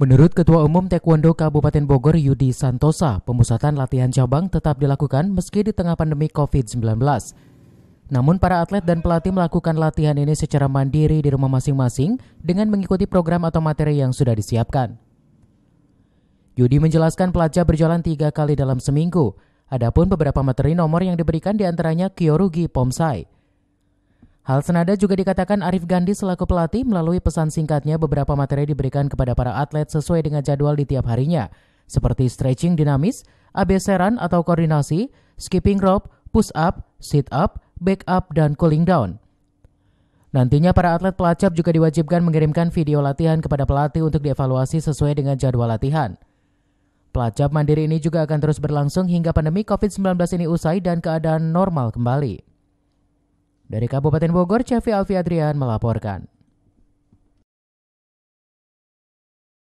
Menurut Ketua Umum Taekwondo Kabupaten Bogor Yudi Santosa, pemusatan latihan cabang tetap dilakukan meski di tengah pandemi COVID-19. Namun para atlet dan pelatih melakukan latihan ini secara mandiri di rumah masing-masing dengan mengikuti program atau materi yang sudah disiapkan. Yudi menjelaskan pelajar berjalan tiga kali dalam seminggu. Adapun beberapa materi nomor yang diberikan diantaranya Kyorugi Pomsai, Hal senada juga dikatakan Arif Gandhi selaku pelatih melalui pesan singkatnya beberapa materi diberikan kepada para atlet sesuai dengan jadwal di tiap harinya, seperti stretching dinamis, abeseran atau koordinasi, skipping rope, push up, sit up, back up, dan cooling down. Nantinya para atlet pelacap juga diwajibkan mengirimkan video latihan kepada pelatih untuk dievaluasi sesuai dengan jadwal latihan. Pelacap mandiri ini juga akan terus berlangsung hingga pandemi COVID-19 ini usai dan keadaan normal kembali. Dari Kabupaten Bogor, Cevi Alfi Adrian melaporkan.